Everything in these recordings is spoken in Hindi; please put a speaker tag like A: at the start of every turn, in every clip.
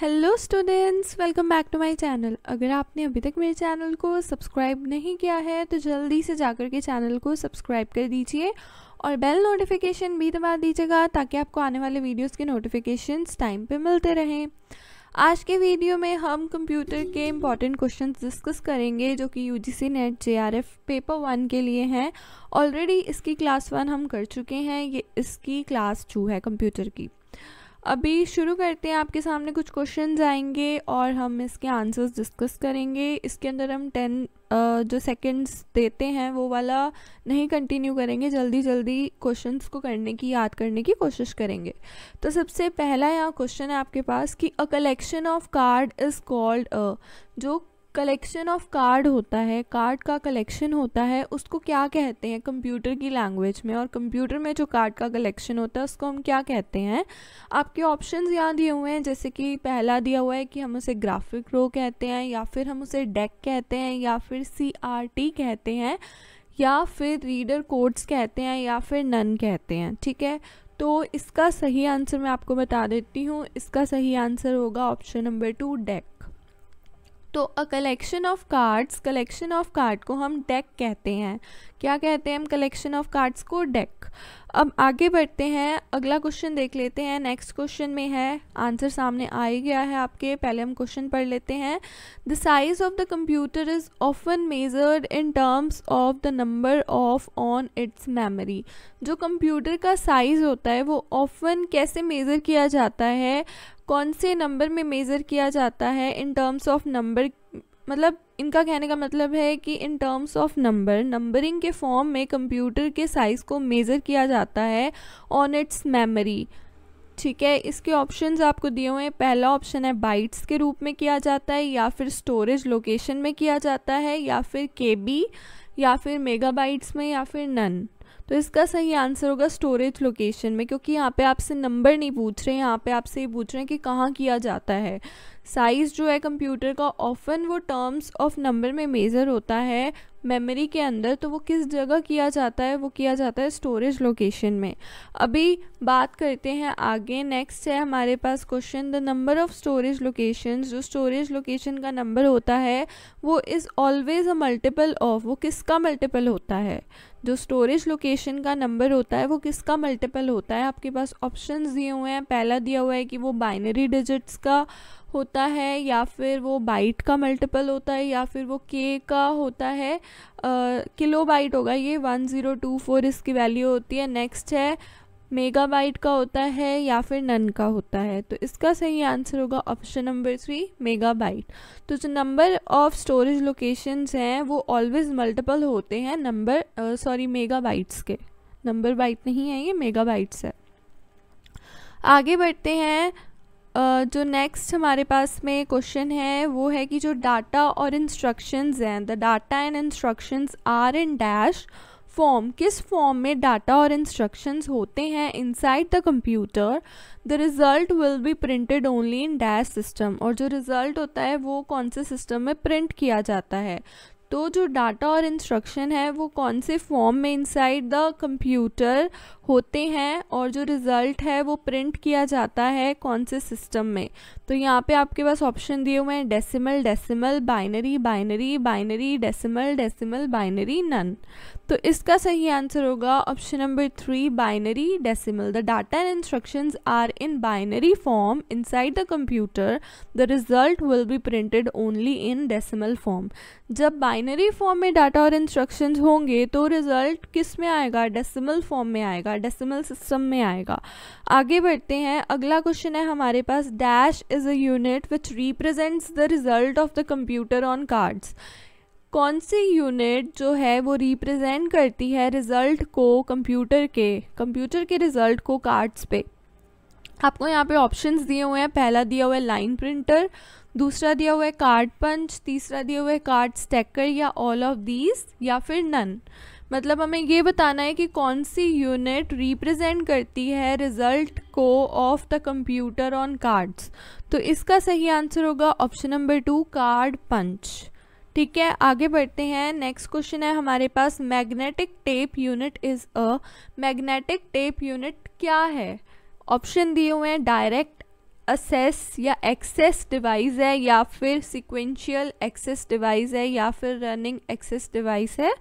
A: Hello students welcome back to my channel अगर आपने अभी तक मेरे चैनल को सब्सक्राइब नहीं किया है तो जल्दी से जाकर के चैनल को सब्सक्राइब कर दीजिए और बेल नोटिफिकेशन भी दबा दीजिएगा ताकि आपको आने वाले वीडियोस के नोटिफिकेशंस टाइम पे मिलते रहें आज के वीडियो में हम कंप्यूटर के इम्पॉर्टेंट क्वेश्चन डिस्कस करेंगे जो कि U G C NET J R F paper one के लिए हैं ऑलरेडी इसकी क्लास वन हम कर चुके हैं ये इसकी क्लास टू है कंप्यूटर की अभी शुरू करते हैं आपके सामने कुछ क्वेश्चन आएंगे और हम इसके आंसर्स डिस्कस करेंगे इसके अंदर हम टेन जो सेकेंड्स देते हैं वो वाला नहीं कंटिन्यू करेंगे जल्दी जल्दी क्वेश्चंस को करने की याद करने की कोशिश करेंगे तो सबसे पहला यहाँ क्वेश्चन है आपके पास कि a collection of card is called जो कलेक्शन ऑफ कार्ड होता है कार्ड का कलेक्शन होता है उसको क्या कहते हैं कंप्यूटर की लैंग्वेज में और कंप्यूटर में जो कार्ड का कलेक्शन होता है उसको हम क्या कहते हैं आपके ऑप्शन यहाँ दिए हुए हैं जैसे कि पहला दिया हुआ है कि हम उसे ग्राफिक रो कहते हैं या फिर हम उसे डेक कहते हैं या फिर सी कहते हैं या फिर रीडर कोड्स कहते हैं या फिर नन कहते हैं ठीक है तो इसका सही आंसर मैं आपको बता देती हूँ इसका सही आंसर होगा ऑप्शन नंबर टू डेक तो a collection of cards collection of card को हम डेक कहते हैं क्या कहते हैं हम कलेक्शन ऑफ कार्ड्स को डेक अब आगे बढ़ते हैं अगला क्वेश्चन देख लेते हैं नेक्स्ट क्वेश्चन में है आंसर सामने आ ही गया है आपके पहले हम क्वेश्चन पढ़ लेते हैं the size of the computer is often measured in terms of the number of on its memory जो कंप्यूटर का साइज़ होता है वो ऑफन कैसे मेज़र किया जाता है कौन से नंबर में मेज़र किया जाता है इन टर्म्स ऑफ नंबर मतलब इनका कहने का मतलब है कि in terms of number numbering के फॉर्म में कंप्यूटर के साइज़ को मेज़र किया जाता है ऑन इट्स मेमोरी ठीक है इसके ऑप्शंस आपको दिए हुए हैं पहला ऑप्शन है बाइट्स के रूप में किया जाता है या फिर स्टोरेज लोकेशन में किया जाता है या फिर के या फिर मेगा में या फिर नन तो इसका सही आंसर होगा स्टोरेज लोकेशन में क्योंकि यहाँ पे आपसे नंबर नहीं पूछ रहे हैं यहाँ पे आपसे ये पूछ रहे हैं कि कहाँ किया जाता है साइज़ जो है कंप्यूटर का ऑफन वो टर्म्स ऑफ नंबर में मेज़र होता है मेमोरी के अंदर तो वो किस जगह किया जाता है वो किया जाता है स्टोरेज लोकेशन में अभी बात करते हैं आगे नेक्स्ट है हमारे पास question the number of storage location जो स्टोरेज लोकेशन का नंबर होता है वो is always a multiple of वो किसका मल्टीपल होता है जो स्टोरेज लोकेशन का नंबर होता है वो किसका मल्टीपल होता है आपके पास ऑप्शन दिए हुए हैं पहला दिया हुआ है कि वो बाइनरी डिजिट्स का होता है या फिर वो बाइट का मल्टीपल होता है या फिर वो के का होता है किलो बाइट होगा ये वन ज़ीरो टू फोर इसकी वैल्यू होती है नेक्स्ट है मेगाबाइट का होता है या फिर नन का होता है तो इसका सही आंसर होगा ऑप्शन नंबर थ्री मेगाबाइट तो जो नंबर ऑफ स्टोरेज लोकेशंस हैं वो ऑलवेज मल्टीपल होते हैं नंबर सॉरी मेगाबाइट्स के नंबर बाइट नहीं है ये मेगाबाइट्स है आगे बढ़ते हैं जो नेक्स्ट हमारे पास में क्वेश्चन है वो है कि जो डाटा और इंस्ट्रक्शंस हैं the data and instructions are in dash form किस फॉर्म में डाटा और इंस्ट्रक्शंस होते हैं inside the computer the result will be printed only in dash system और जो रिज़ल्ट होता है वो कौन से सिस्टम में प्रिंट किया जाता है तो जो डाटा और इंस्ट्रक्शन है वो कौन से फॉर्म में इनसाइड द कंप्यूटर होते हैं और जो रिज़ल्ट है वो प्रिंट किया जाता है कौन से सिस्टम में तो यहाँ पे आपके पास ऑप्शन दिए हुए हैं decimal decimal binary binary binary decimal decimal binary none तो इसका सही आंसर होगा option number three binary decimal the data and instructions are in binary form inside the computer the result will be printed only in decimal form जब बाइन बाइनरी फॉर्म में डाटा और इंस्ट्रक्शंस होंगे तो रिज़ल्ट किस में आएगा डेसिमल फॉर्म में आएगा डेसिमल सिस्टम में आएगा आगे बढ़ते हैं अगला क्वेश्चन है हमारे पास dash is a unit which represents the result of the computer on cards कौन सी यूनिट जो है वो रिप्रेजेंट करती है रिज़ल्ट को कंप्यूटर के कंप्यूटर के रिज़ल्ट को कार्ड्स पे आपको यहाँ पे ऑप्शंस दिए हुए हैं पहला दिया हुआ है लाइन प्रिंटर दूसरा दिया हुआ है कार्ड पंच तीसरा दिया हुआ है कार्ड स्टैकर या ऑल ऑफ दीज या फिर नन मतलब हमें ये बताना है कि कौन सी यूनिट रिप्रेजेंट करती है रिजल्ट को of the computer on cards तो इसका सही आंसर होगा option number two card punch ठीक है आगे बढ़ते हैं नेक्स्ट क्वेश्चन है हमारे पास magnetic tape unit is a magnetic tape unit क्या है ऑप्शन दिए हुए हैं डायरेक्ट असेस या एक्सेस डिवाइस है या फिर सिक्वेंशियल एक्सेस डिवाइस है या फिर रनिंग एक्सेस डिवाइस है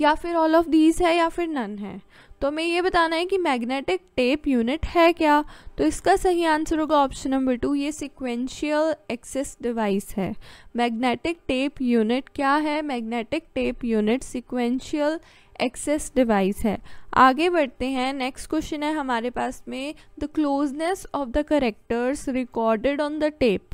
A: या फिर ऑल ऑफ दीज है या फिर नन है तो हमें ये बताना है कि मैग्नेटिक टेप यूनिट है क्या तो इसका सही आंसर होगा ऑप्शन नंबर टू ये सिक्वेंशियल एक्सेस डिवाइस है मैग्नेटिक टेप यूनिट क्या है magnetic tape unit sequential access device है आगे बढ़ते हैं नेक्स्ट क्वेश्चन है हमारे पास में the closeness of the characters recorded on the tape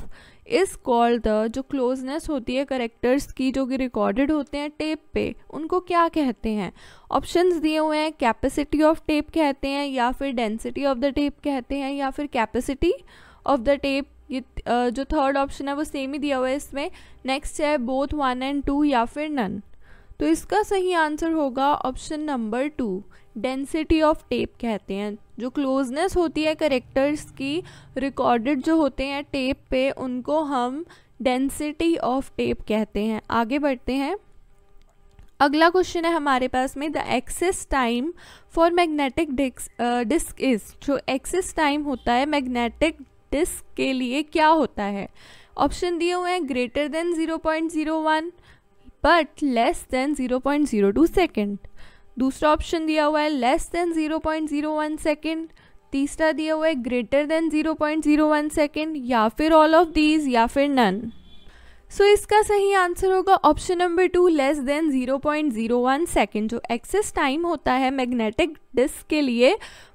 A: is called the जो क्लोजनेस होती है करेक्टर्स की जो कि रिकॉर्डेड होते हैं टेप पे उनको क्या कहते हैं ऑप्शंस दिए हुए हैं कैपेसिटी ऑफ टेप कहते हैं या फिर डेंसिटी ऑफ द टेप कहते हैं या फिर कैपेसिटी ऑफ द टेप ये जो थर्ड ऑप्शन है वो सेम ही दिया हुआ है इसमें नेक्स्ट है बोथ वन एंड टू या फिर नन तो इसका सही आंसर होगा option number two density of tape कहते हैं जो क्लोजनेस होती है करेक्टर्स की रिकॉर्डेड जो होते हैं टेप पे उनको हम डेंसिटी ऑफ टेप कहते हैं आगे बढ़ते हैं अगला क्वेश्चन है हमारे पास में the access time for magnetic disk is जो एक्सेस टाइम होता है मैग्नेटिक डिस्क के लिए क्या होता है ऑप्शन दिए हुए हैं greater than 0.01 but less than 0.02 second दूसरा ऑप्शन दिया हुआ है लेस देन 0.01 सेकेंड तीसरा दिया हुआ है ग्रेटर देन 0.01 सेकेंड या फिर ऑल ऑफ दीज या फिर नन सो इसका सही आंसर होगा option number two less than 0.01 second जो एक्सेस टाइम होता है मैग्नेटिक डिस्क के लिए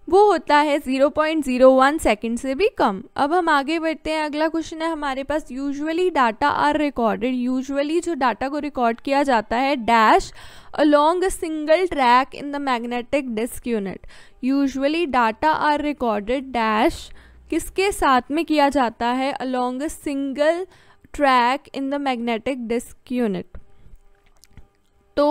A: वो होता है 0.01 सेकेंड से भी कम अब हम आगे बढ़ते हैं अगला क्वेश्चन है हमारे पास usually data are recorded usually जो डाटा को रिकॉर्ड किया जाता है dash along a single track in the magnetic disk unit usually data are recorded dash किसके साथ में किया जाता है along a single track in the magnetic disk unit तो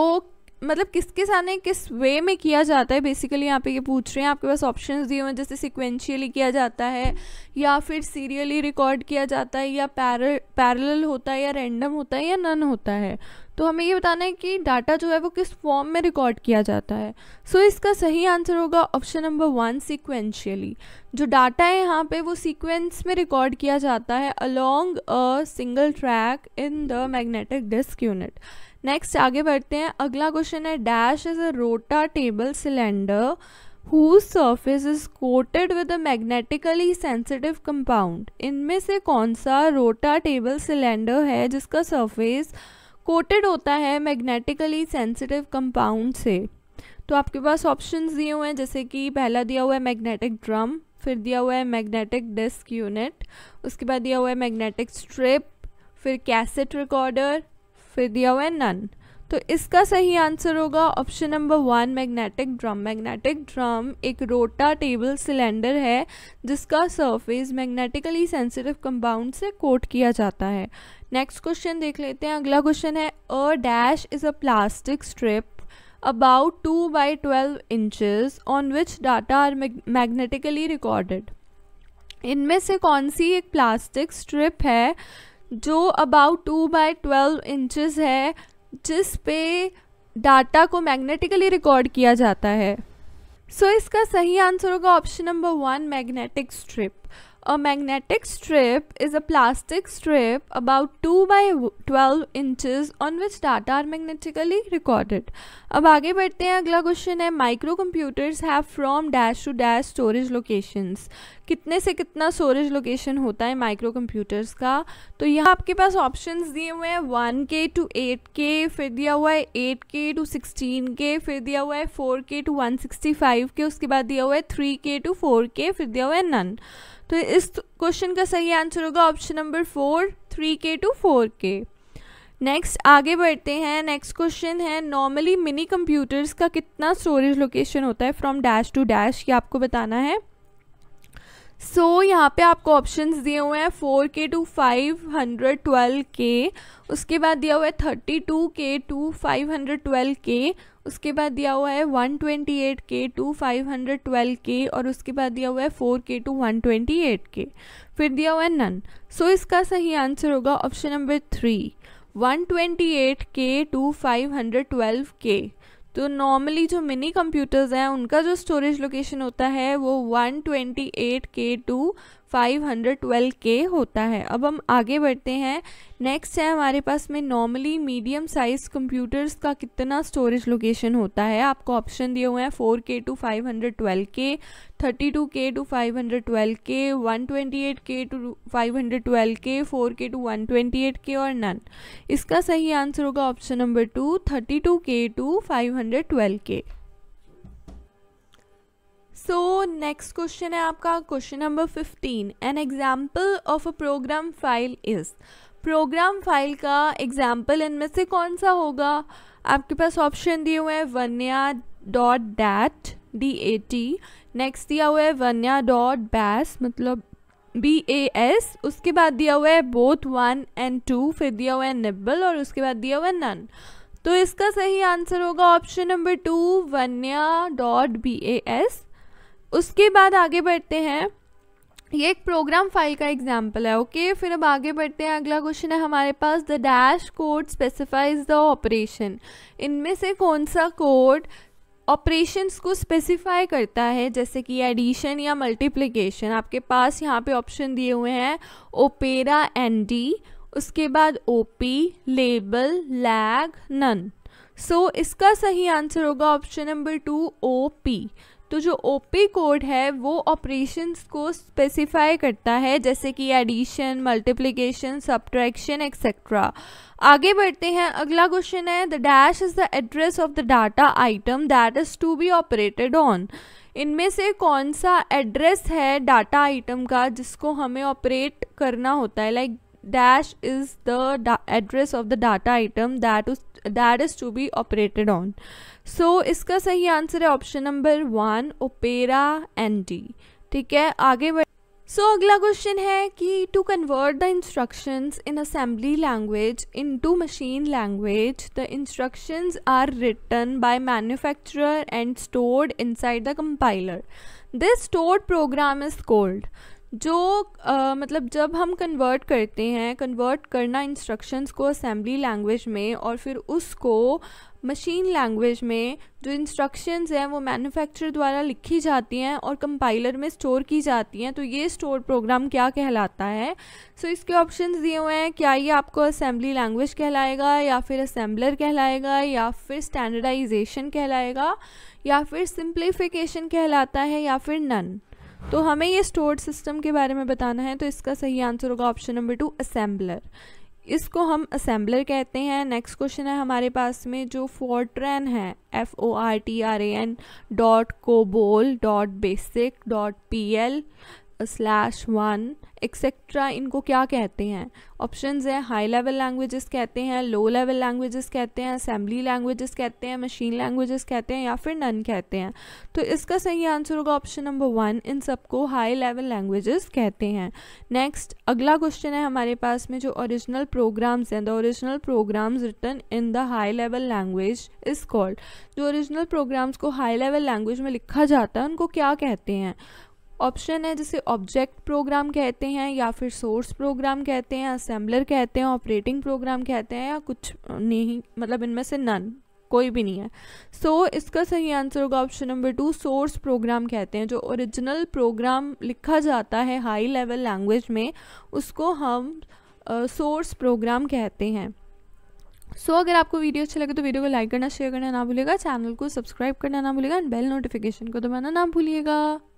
A: मतलब किसके साथ किस वे में किया जाता है बेसिकली यहाँ पे ये पूछ रहे हैं आपके पास ऑप्शन दिए हुए हैं जैसे सिक्वेंशियली किया जाता है या फिर सीरियली रिकॉर्ड किया जाता है या पैरल पैरल होता है या रैंडम होता है या नन होता है तो हमें ये बताना है कि डाटा जो है वो किस फॉर्म में रिकॉर्ड किया जाता है सो so, इसका सही आंसर होगा ऑप्शन नंबर वन सिक्वेंशियली जो डाटा है यहाँ पे वो सीक्वेंस में रिकॉर्ड किया जाता है along a single track in the magnetic disk unit next आगे बढ़ते हैं अगला क्वेश्चन है dash is a rotatable cylinder whose surface is coated with a magnetically sensitive compound इनमें से कौन सा रोटा टेबल सिलेंडर है जिसका सर्फेस surface कोटेड होता है मैग्नेटिकली सेंसिटिव कंपाउंड से तो आपके पास ऑप्शंस दिए हुए हैं जैसे कि पहला दिया हुआ है मैग्नेटिक ड्रम फिर दिया हुआ है मैग्नेटिक डिस्क यूनिट उसके बाद दिया हुआ है मैग्नेटिक स्ट्रिप फिर कैसेट रिकॉर्डर फिर दिया हुआ है नन तो इसका सही आंसर होगा option number one magnetic drum magnetic drum एक रोटा टेबल सिलेंडर है जिसका सरफेस मैग्नेटिकली सेंसिटिव कंपाउंड से कोट किया जाता है नेक्स्ट क्वेश्चन देख लेते हैं अगला क्वेश्चन है a dash is a plastic strip about two by twelve inches on which data are magnetically recorded इनमें से कौन सी एक प्लास्टिक स्ट्रिप है जो about two by twelve inches है जिस पे डाटा को मैग्नेटिकली रिकॉर्ड किया जाता है सो so, इसका सही आंसर होगा option number one magnetic strip A magnetic strip is a plastic strip about 2 by 12 inches on which data are magnetically recorded. अब आगे बढ़ते हैं अगला क्वेश्चन है microcomputers have from dash to dash storage locations कितने से कितना स्टोरेज लोकेशन होता है माइक्रो कंप्यूटर्स का तो यहाँ आपके पास ऑप्शंस दिए हुए हैं वन के टू एट के फिर दिया हुआ है एट के टू सिक्सटीन के फिर दिया हुआ है फोर के टू वन सिक्सटी फाइव के उसके बाद दिया हुआ है थ्री के टू फोर के फिर दिया हुआ है नन तो इस क्वेश्चन का सही आंसर होगा ऑप्शन नंबर फोर थ्री के टू फोर के नेक्स्ट आगे बढ़ते हैं नेक्स्ट क्वेश्चन है नॉर्मली मिनी कंप्यूटर्स का कितना स्टोरेज लोकेशन होता है फ्रॉम डैश टू डैश ये आपको बताना है सो so, यहाँ पे आपको ऑप्शंस दिए हुए हैं फोर के to five hundred twelve K उसके बाद दिया हुआ है thirty two K to five hundred twelve K उसके बाद दिया हुआ है one twenty eight K to five hundred twelve K और उसके बाद दिया हुआ है फोर के टू वन ट्वेंटी एट के फिर दिया हुआ है नन सो so, इसका सही आंसर होगा option number three one twenty eight K to five hundred twelve K तो नॉर्मली जो मिनी कंप्यूटर्स हैं उनका जो स्टोरेज लोकेशन होता है वो 128 के टू 512 के होता है अब हम आगे बढ़ते हैं नेक्स्ट है हमारे पास में नॉर्मली मीडियम साइज कंप्यूटर्स का कितना स्टोरेज लोकेशन होता है आपको ऑप्शन दिए हुए हैं 4K to 512K 32K to 512K 128K to 512K 4K to 128K और नन इसका सही आंसर होगा option number two 32K to 512K so next question है आपका question number fifteen an example of a program file is program file का एग्जाम्पल इनमें से कौन सा होगा आपके पास ऑप्शन दिए हुए हैं वन्या dot dat D A T next दिया हुआ है वन्या डॉट बैस मतलब बी ए एस उसके बाद दिया हुआ है बोथ वन एंड टू फिर दिया हुआ है निबल और उसके बाद दिया हुआ है नन तो इसका सही आंसर होगा ऑप्शन नंबर टू वन्या डॉट बी ए एस उसके बाद आगे बढ़ते हैं ये एक प्रोग्राम फाइल का एग्जाम्पल है ओके फिर अब आगे बढ़ते हैं अगला क्वेश्चन है हमारे पास the dash code specifies the operation इनमें से कौन सा कोड ऑपरेशंस को स्पेसिफाई करता है जैसे कि एडिशन या मल्टीप्लिकेशन आपके पास यहाँ पे ऑप्शन दिए हुए हैं ओपेरा एन डी उसके बाद ओ पी लेबल लैग नन सो इसका सही आंसर होगा option number two O P तो जो ओ पी कोड है वो ऑपरेशंस को स्पेसिफाई करता है जैसे कि एडिशन मल्टीप्लिकेशन सब्ट्रैक्शन एक्सेट्रा आगे बढ़ते हैं अगला क्वेश्चन है the dash is the address of the data item that is to be operated on इनमें से कौन सा एड्रेस है डाटा आइटम का जिसको हमें ऑपरेट करना होता है like like dash is the address of the data item that is that is to be operated on so इसका सही आंसर है option number one operand ठीक है आगे बढ़ सो so, अगला क्वेश्चन है कि to convert the instructions in assembly language into machine language the instructions are written by manufacturer and stored inside the compiler this stored program is called जो आ, मतलब जब हम कन्वर्ट करते हैं कन्वर्ट करना इंस्ट्रक्शंस को असेंबली लैंग्वेज में और फिर उसको मशीन लैंग्वेज में जो इंस्ट्रक्शंस हैं वो मैन्युफैक्चरर द्वारा लिखी जाती हैं और कंपाइलर में स्टोर की जाती हैं तो ये स्टोर प्रोग्राम क्या कहलाता है सो so, इसके ऑप्शंस दिए हुए हैं क्या ये आपको असेंबली लैंग्वेज कहलाएगा या फिर असेंबलर कहलाएगा या फिर स्टैंडर्डाइजेशन कहलाएगा या फिर सिंप्लीफिकेशन कहलाता है या फिर नन तो हमें ये स्टोर्ड सिस्टम के बारे में बताना है तो इसका सही आंसर होगा ऑप्शन नंबर टू असेंबलर इसको हम असेंबलर कहते हैं नेक्स्ट क्वेश्चन है हमारे पास में जो फोर्ट्रैन है F O R T R A N dot COBOL dot BASIC dot P L slash one etcetera इनको क्या कहते हैं ऑप्शंस हैं हाई लेवल लैंग्वेजेस कहते हैं लो लेवल लैंग्वेजेस कहते हैं असेंबली लैंग्वेजेस कहते हैं मशीन लैंग्वेजेस कहते हैं या फिर नन कहते हैं तो इसका सही आंसर होगा ऑप्शन नंबर वन इन सबको हाई लेवल लैंग्वेजेस कहते हैं नेक्स्ट अगला क्वेश्चन है हमारे पास में जो ओरिजिनल प्रोग्राम्स हैं the original programs return in the high level language is called जो ओरिजिनल प्रोग्राम्स को हाई लेवल लैंग्वेज में लिखा जाता है उनको क्या कहते हैं ऑप्शन है जिसे ऑब्जेक्ट प्रोग्राम कहते हैं या फिर सोर्स प्रोग्राम कहते हैं असेंबलर कहते हैं ऑपरेटिंग प्रोग्राम कहते हैं या कुछ नहीं मतलब इनमें से नन कोई भी नहीं है सो so, इसका सही आंसर होगा option number two source program कहते हैं जो ओरिजिनल प्रोग्राम लिखा जाता है हाई लेवल लैंग्वेज में उसको हम सोर्स uh, प्रोग्राम कहते हैं सो so, अगर आपको वीडियो अच्छा लगे तो वीडियो को लाइक करना शेयर करना ना भूलेगा चैनल को सब्सक्राइब करना ना भूलेगा एंड बेल नोटिफिकेशन को दबाना ना भूलिएगा